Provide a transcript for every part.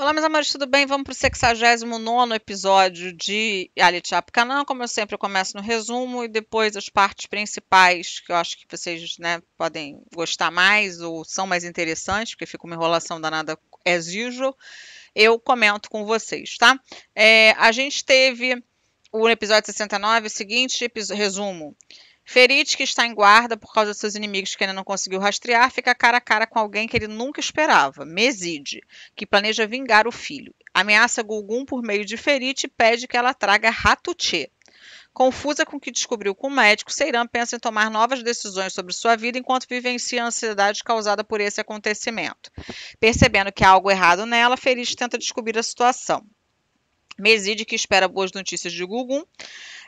Olá, meus amores, tudo bem? Vamos para o 69 episódio de Ali Up Canal. Como eu sempre, eu começo no resumo e depois as partes principais que eu acho que vocês né, podem gostar mais ou são mais interessantes, porque fica uma enrolação danada as usual. Eu comento com vocês, tá? É, a gente teve o episódio 69, seguinte resumo. Ferit, que está em guarda por causa de seus inimigos que ainda não conseguiu rastrear, fica cara a cara com alguém que ele nunca esperava, Meside, que planeja vingar o filho. Ameaça Gulgum por meio de Ferit e pede que ela traga Ratutê. Confusa com o que descobriu com o médico, Seiram pensa em tomar novas decisões sobre sua vida enquanto vivencia a ansiedade causada por esse acontecimento. Percebendo que há algo errado nela, Ferit tenta descobrir a situação. Meside, que espera boas notícias de Gugum,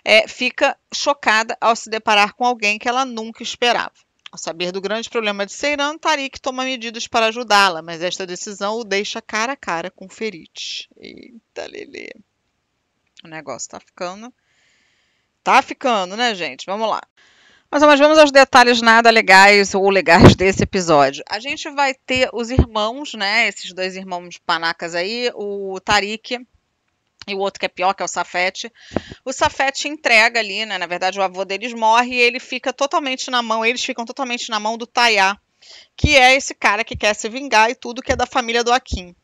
é, fica chocada ao se deparar com alguém que ela nunca esperava. Ao saber do grande problema de Seiran, Tariq toma medidas para ajudá-la, mas esta decisão o deixa cara a cara com Ferit. Eita, Lelê. O negócio tá ficando. Tá ficando, né, gente? Vamos lá. Mas, mas vamos aos detalhes nada legais ou legais desse episódio. A gente vai ter os irmãos, né? Esses dois irmãos panacas aí, o Tariq e o outro que é pior, que é o Safete. O Safete entrega ali, né? Na verdade, o avô deles morre e ele fica totalmente na mão, eles ficam totalmente na mão do Taiá, que é esse cara que quer se vingar e tudo que é da família do Akim.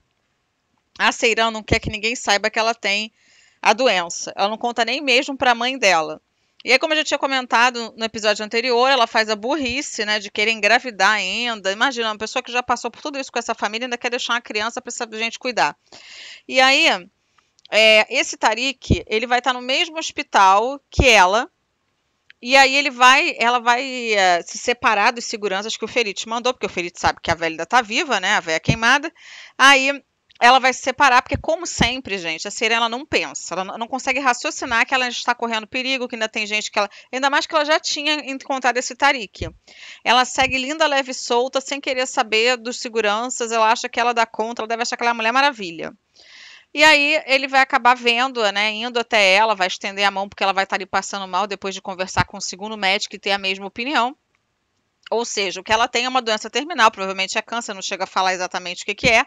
A Seirão não quer que ninguém saiba que ela tem a doença. Ela não conta nem mesmo para a mãe dela. E aí, como eu já tinha comentado no episódio anterior, ela faz a burrice, né, de querer engravidar ainda. Imagina, uma pessoa que já passou por tudo isso com essa família ainda quer deixar uma criança para essa gente cuidar. E aí, é, esse Tariq, ele vai estar tá no mesmo hospital que ela. E aí ele vai, ela vai é, se separar dos seguranças que o Ferit mandou, porque o Ferit sabe que a velha ainda tá viva, né? A velha queimada. Aí ela vai se separar, porque, como sempre, gente, a Serena não pensa, ela não consegue raciocinar que ela está correndo perigo, que ainda tem gente que ela. Ainda mais que ela já tinha encontrado esse Tariq. Ela segue linda, leve e solta, sem querer saber dos seguranças, ela acha que ela dá conta, ela deve achar que ela é a Mulher Maravilha. E aí ele vai acabar vendo, né, indo até ela, vai estender a mão porque ela vai estar ali passando mal depois de conversar com o segundo médico e ter a mesma opinião. Ou seja, o que ela tem é uma doença terminal, provavelmente é câncer, não chega a falar exatamente o que, que é,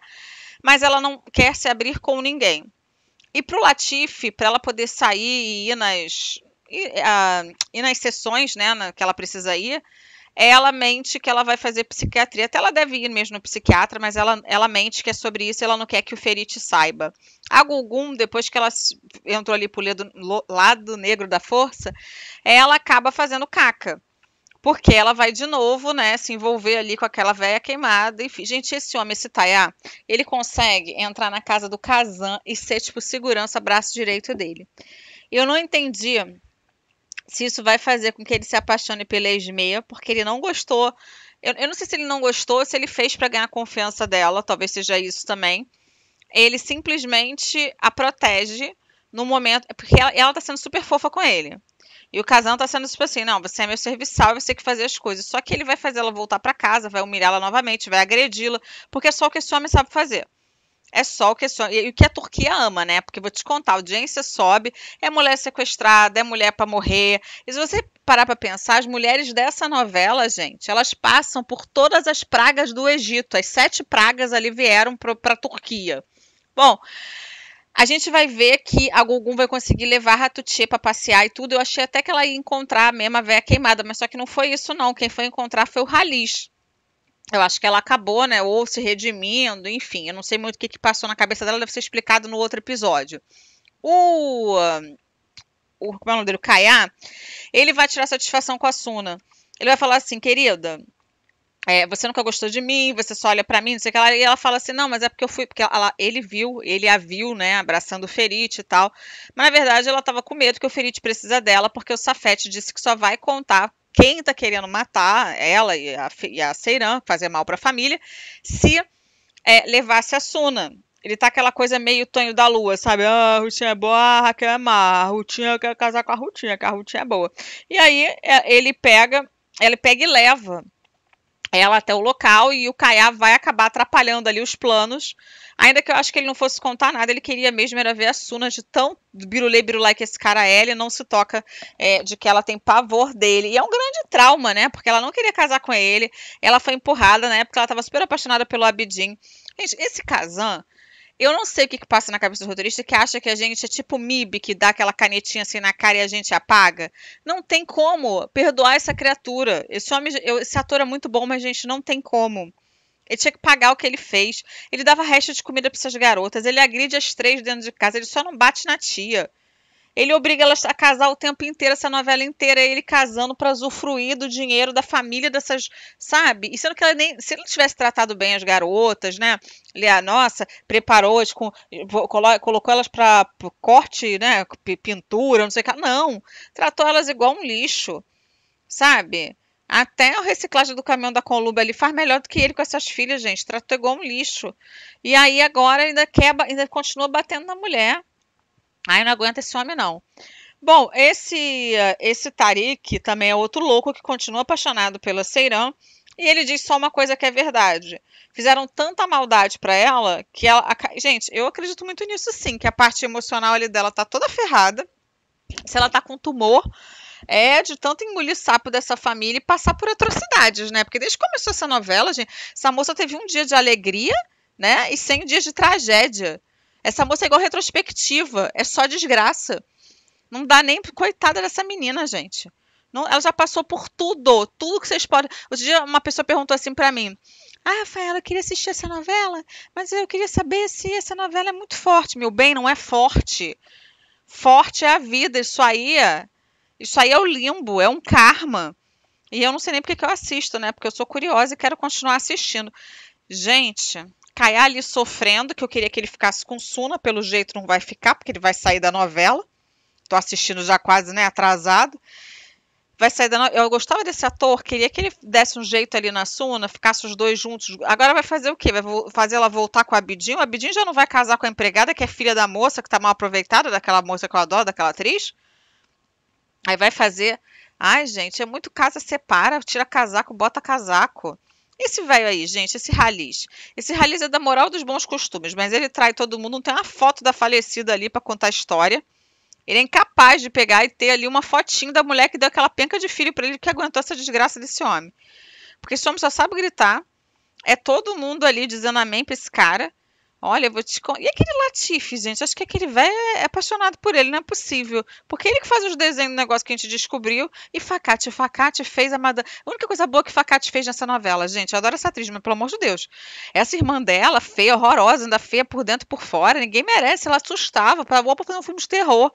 mas ela não quer se abrir com ninguém. E para o Latifi, para ela poder sair e ir nas, e, uh, ir nas sessões né, na, que ela precisa ir, ela mente que ela vai fazer psiquiatria. Até ela deve ir mesmo no psiquiatra, mas ela, ela mente que é sobre isso e ela não quer que o Ferite saiba. A Gugum, depois que ela entrou ali pro lado negro da força, ela acaba fazendo caca. Porque ela vai de novo, né, se envolver ali com aquela velha queimada. Enfim, gente, esse homem, esse Taiá, ele consegue entrar na casa do Kazan e ser, tipo, segurança, braço direito dele. Eu não entendi se isso vai fazer com que ele se apaixone pela Esmeia, porque ele não gostou. Eu, eu não sei se ele não gostou, se ele fez para ganhar a confiança dela, talvez seja isso também. Ele simplesmente a protege no momento. É porque ela, ela tá sendo super fofa com ele. E o casal tá sendo tipo assim: não, você é meu serviçal, você tem que fazer as coisas. Só que ele vai fazer ela voltar para casa, vai humilhá-la novamente, vai agredi-la, porque é só o que esse homem sabe fazer. É só o que é E o que a Turquia ama, né? Porque vou te contar, a audiência sobe, é mulher sequestrada, é mulher para morrer. E se você parar para pensar, as mulheres dessa novela, gente, elas passam por todas as pragas do Egito. As sete pragas ali vieram para a Turquia. Bom, a gente vai ver que a Gugum vai conseguir levar a Ratutiê para passear e tudo. Eu achei até que ela ia encontrar a mesma véia queimada, mas só que não foi isso, não. Quem foi encontrar foi o Ralis eu acho que ela acabou, né? Ou se redimindo, enfim, eu não sei muito o que, que passou na cabeça dela, deve ser explicado no outro episódio. O. O, como é o nome dele? ele vai tirar satisfação com a Suna. Ele vai falar assim, querida, é, você nunca gostou de mim, você só olha para mim, não sei o que lá. e ela fala assim, não, mas é porque eu fui, porque ela, ele viu, ele a viu, né, abraçando o Ferite e tal, mas na verdade ela tava com medo que o Ferite precisa dela, porque o Safete disse que só vai contar quem tá querendo matar ela e a, e a Seiran, fazer mal para a família, se é, levasse a Suna. Ele tá aquela coisa meio Tonho da Lua, sabe? Ah, a Rutinha é boa, a Raquel é má, a Rutinha quer casar com a Rutinha, que a Rutinha é boa. E aí é, ele pega, ele pega e leva ela até o local e o Kaiá vai acabar atrapalhando ali os planos. Ainda que eu acho que ele não fosse contar nada, ele queria mesmo era ver a Suna de tão birulê, birulai que esse cara é, ele não se toca é, de que ela tem pavor dele. E é um grande trauma, né? Porque ela não queria casar com ele, ela foi empurrada na né? época, ela estava super apaixonada pelo Abidin. Gente, esse Kazan, eu não sei o que, que passa na cabeça do roteirista que acha que a gente é tipo MIB, que dá aquela canetinha assim na cara e a gente apaga. Não tem como perdoar essa criatura. Esse homem, eu, esse ator é muito bom, mas, gente, não tem como. Ele tinha que pagar o que ele fez. Ele dava resto de comida para essas garotas. Ele agride as três dentro de casa. Ele só não bate na tia. Ele obriga elas a casar o tempo inteiro, essa novela inteira, ele casando para usufruir do dinheiro da família dessas, sabe? E sendo que ela nem, se ele tivesse tratado bem as garotas, né? Ele, a ah, nossa, preparou-as colocou elas para corte, né? Pintura, não sei o que. Não, tratou elas igual um lixo, sabe? Até a reciclagem do caminhão da Columba ele faz melhor do que ele com essas filhas, gente. Tratou igual um lixo. E aí agora ainda quer, ainda continua batendo na mulher. Ai, não aguenta esse homem, não. Bom, esse, eh, esse Tariq também é outro louco que continua apaixonado pela Seirã. E ele diz só uma coisa que é verdade. Fizeram tanta maldade para ela que ela. A, gente, eu acredito muito nisso sim, que a parte emocional ali dela tá toda ferrada. Se ela tá com tumor, é de tanto engolir sapo dessa família e passar por atrocidades, né? Porque desde que começou essa novela, gente, essa moça teve um dia de alegria, né? E 100 dias de tragédia. Essa moça é igual retrospectiva, é só desgraça. Não dá nem coitada dessa menina, gente. Não, ela já passou por tudo, tudo que vocês podem. Outro dia uma pessoa perguntou assim para mim: "Ah, Rafaela, eu queria assistir essa novela, mas eu queria saber se essa novela é muito forte". Meu bem, não é forte. Forte é a vida, isso aí é, isso aí é o limbo, é um karma. E eu não sei nem porque que eu assisto, né? Porque eu sou curiosa e quero continuar assistindo. Gente, Kaya ali sofrendo, que eu queria que ele ficasse com Suna, pelo jeito não vai ficar, porque ele vai sair da novela. Tô assistindo já quase, né, atrasado. Vai sair da no... Eu gostava desse ator, queria que ele desse um jeito ali na Suna, ficasse os dois juntos. Agora vai fazer o quê? Vai fazer ela voltar com a Abidin O Abidin já não vai casar com a empregada, que é filha da moça, que tá mal aproveitada, daquela moça que eu adoro, daquela atriz. Aí vai fazer. Ai, gente, é muito casa separa, tira casaco, bota casaco. Esse velho aí, gente, esse Ralis. Esse Ralis é da moral dos bons costumes, mas ele trai todo mundo, não tem uma foto da falecida ali para contar a história. Ele é incapaz de pegar e ter ali uma fotinho da mulher que deu aquela penca de filho para ele que aguentou essa desgraça desse homem. Porque esse homem só sabe gritar. É todo mundo ali dizendo amém para esse cara. Olha, eu vou te E aquele Latif, gente? Acho que aquele velho é, é apaixonado por ele, não é possível. Porque ele que faz os desenhos do negócio que a gente descobriu. E Facate, Facate fez a Madame. A única coisa boa que Facate fez nessa novela, gente. Eu adoro essa atriz, mas pelo amor de Deus. Essa irmã dela, feia, horrorosa, ainda feia por dentro por fora. Ninguém merece. Ela assustava. Pra boa pra fazer um filme de terror.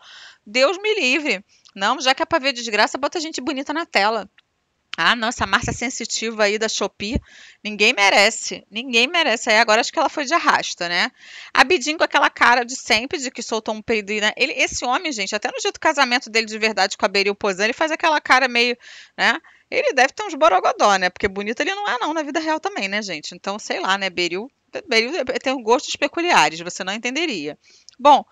Deus me livre. Não, já que é pra ver desgraça, bota gente bonita na tela. Ah, nossa, massa sensitiva aí da Shopee, ninguém merece, ninguém merece. Aí agora acho que ela foi de arrasta, né? A bidin com aquela cara de sempre, de que soltou um peido, né? Ele, esse homem, gente, até no dia do casamento dele de verdade com a Beril Posan, ele faz aquela cara meio, né? Ele deve ter uns borogodó, né? Porque bonito ele não é não na vida real também, né, gente? Então, sei lá, né, Beril, Beril eh, tem gostos peculiares, você não entenderia. Bom,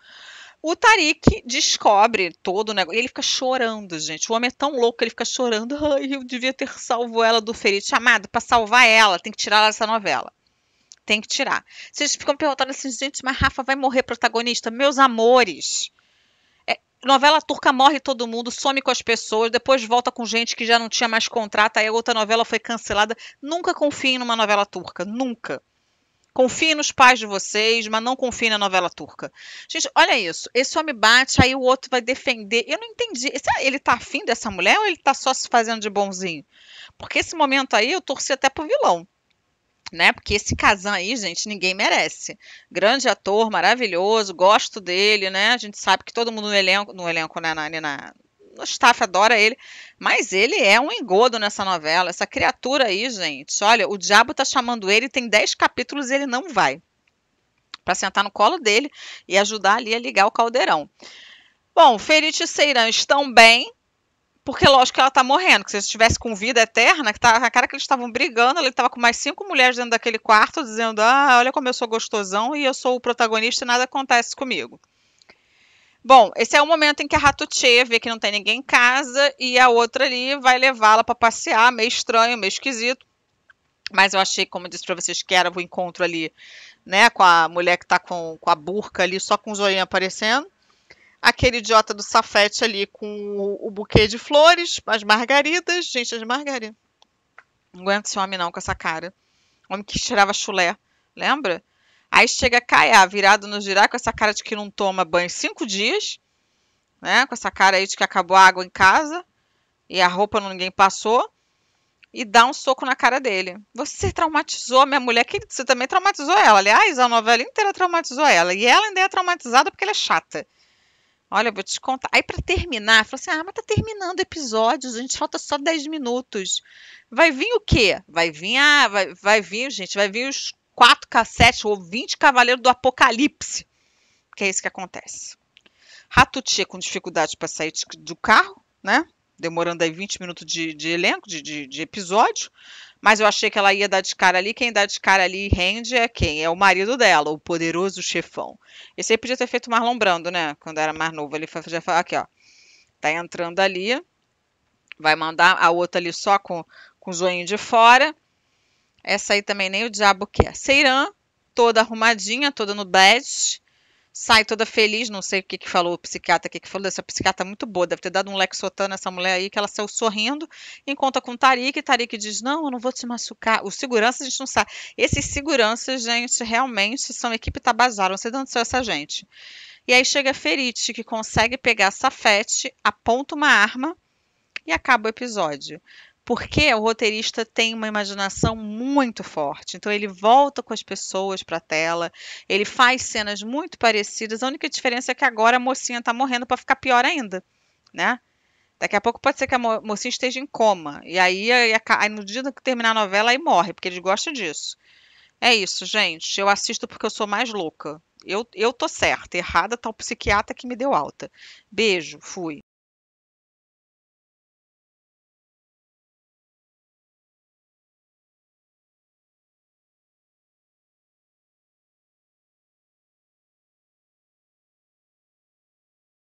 o Tariq descobre todo o negócio. Ele fica chorando, gente. O homem é tão louco que ele fica chorando. Ai, eu devia ter salvo ela do ferido chamado. para salvar ela, tem que tirar ela dessa novela. Tem que tirar. Vocês ficam perguntando assim, gente, mas Rafa vai morrer protagonista? Meus amores. É, novela turca morre todo mundo, some com as pessoas, depois volta com gente que já não tinha mais contrato, aí a outra novela foi cancelada. Nunca confiem numa novela turca. Nunca. Confie nos pais de vocês, mas não confie na novela turca. Gente, olha isso. Esse homem bate, aí o outro vai defender. Eu não entendi. É, ele tá afim dessa mulher ou ele tá só se fazendo de bonzinho? Porque esse momento aí eu torci até pro vilão. Né? Porque esse Kazan aí, gente, ninguém merece. Grande ator, maravilhoso, gosto dele, né? A gente sabe que todo mundo no elenco, no elenco, né, na, na, o staff adora ele, mas ele é um engodo nessa novela. Essa criatura aí, gente, olha, o diabo tá chamando ele, tem 10 capítulos e ele não vai. Para sentar no colo dele e ajudar ali a ligar o caldeirão. Bom, Ferit e Seiran estão bem, porque lógico que ela tá morrendo, que se estivesse com vida eterna, que tá a cara que eles estavam brigando, ele tava com mais cinco mulheres dentro daquele quarto dizendo: "Ah, olha como eu sou gostosão e eu sou o protagonista e nada acontece comigo". Bom, esse é o momento em que a Ratutier vê que não tem ninguém em casa e a outra ali vai levá-la para passear, meio estranho, meio esquisito. Mas eu achei, como eu disse para vocês, que era o encontro ali, né, com a mulher que está com, com a burca ali, só com o olhinhos aparecendo. Aquele idiota do safete ali com o, o buquê de flores, as margaridas. Gente, as margaridas. Não aguento esse homem não com essa cara. Homem que tirava chulé, lembra? Aí chega Caia virado no girar, com essa cara de que não toma banho cinco dias, né? Com essa cara aí de que acabou a água em casa e a roupa ninguém passou. E dá um soco na cara dele. Você traumatizou minha mulher, que você também traumatizou ela. Aliás, a novela inteira traumatizou ela. E ela ainda é traumatizada porque ela é chata. Olha, vou te contar. Aí, para terminar, falou assim: ah, mas tá terminando episódios, a gente falta só 10 minutos. Vai vir o quê? Vai vir ah, Vai, vai vir, gente, vai vir os quatro cassetes ou 20 cavaleiros do apocalipse. Que é isso que acontece. Ratutia com dificuldade para sair do carro, né? Demorando aí 20 minutos de, de elenco, de, de, de, episódio. Mas eu achei que ela ia dar de cara ali. Quem dá de cara ali rende é quem? É o marido dela, o poderoso chefão. Esse aí podia ter feito Marlon Brando, né? Quando era mais novo. Ele já falou aqui, ó. Tá entrando ali. Vai mandar a outra ali só com, com o zoinho de fora. Essa aí também nem o diabo quer. Seiran, toda arrumadinha, toda no bed Sai toda feliz, não sei o que, que falou o psiquiatra, o que, que falou. dessa psiquiatra muito boa, deve ter dado um lexotan nessa mulher aí, que ela saiu sorrindo, encontra com o Tarik, e Tarik diz, não, eu não vou te machucar. O segurança, a gente não sabe. Esses seguranças, gente, realmente são equipe tabajara, não sei de onde saiu essa gente. E aí chega Ferit, que consegue pegar Safete, aponta uma arma e acaba o episódio porque o roteirista tem uma imaginação muito forte. Então ele volta com as pessoas para a tela, ele faz cenas muito parecidas. A única diferença é que agora a mocinha está morrendo para ficar pior ainda, né? Daqui a pouco pode ser que a mocinha esteja em coma. E aí, aí, aí no dia que terminar a novela, aí morre, porque eles gostam disso. É isso, gente. Eu assisto porque eu sou mais louca. Eu, eu tô certa. Errada tá o psiquiatra que me deu alta. Beijo, fui.